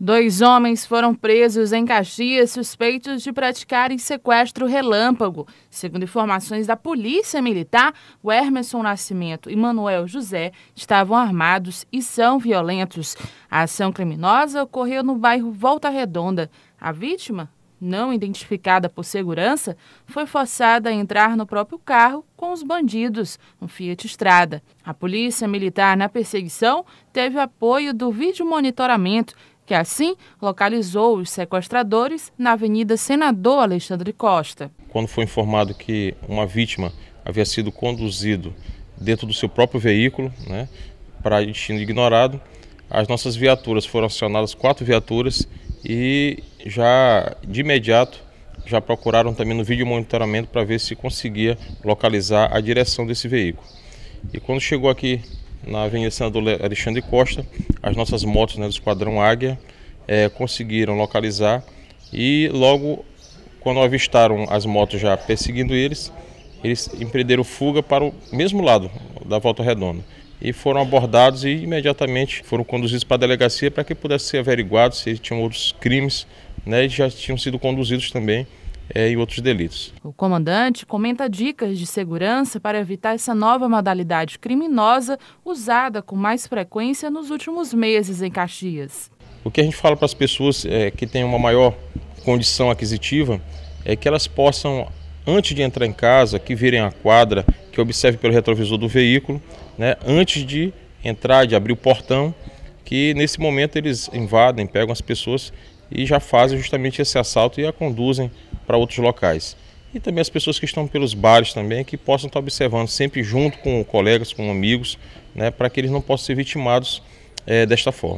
Dois homens foram presos em Caxias suspeitos de praticarem sequestro relâmpago. Segundo informações da Polícia Militar, o Hermeson Nascimento e Manuel José estavam armados e são violentos. A ação criminosa ocorreu no bairro Volta Redonda. A vítima, não identificada por segurança, foi forçada a entrar no próprio carro com os bandidos, um Fiat Estrada. A polícia militar na perseguição teve apoio do vídeo monitoramento que assim localizou os sequestradores na Avenida Senador Alexandre Costa. Quando foi informado que uma vítima havia sido conduzido dentro do seu próprio veículo, né, para destino ignorado, as nossas viaturas foram acionadas quatro viaturas e já de imediato já procuraram também no vídeo monitoramento para ver se conseguia localizar a direção desse veículo. E quando chegou aqui na Avenida Senador Alexandre Costa. As nossas motos né, do Esquadrão Águia é, conseguiram localizar e logo quando avistaram as motos já perseguindo eles, eles empreenderam fuga para o mesmo lado da Volta Redonda. E foram abordados e imediatamente foram conduzidos para a delegacia para que pudesse ser averiguado se eles tinham outros crimes, né, e já tinham sido conduzidos também é, e outros delitos. O comandante comenta dicas de segurança para evitar essa nova modalidade criminosa usada com mais frequência nos últimos meses em Caxias. O que a gente fala para as pessoas é, que têm uma maior condição aquisitiva é que elas possam, antes de entrar em casa, que virem a quadra, que observe pelo retrovisor do veículo, né, antes de entrar, de abrir o portão, que nesse momento eles invadem, pegam as pessoas e já fazem justamente esse assalto e a conduzem para outros locais. E também as pessoas que estão pelos bares também, que possam estar tá observando sempre junto com colegas, com amigos, né, para que eles não possam ser vitimados é, desta forma.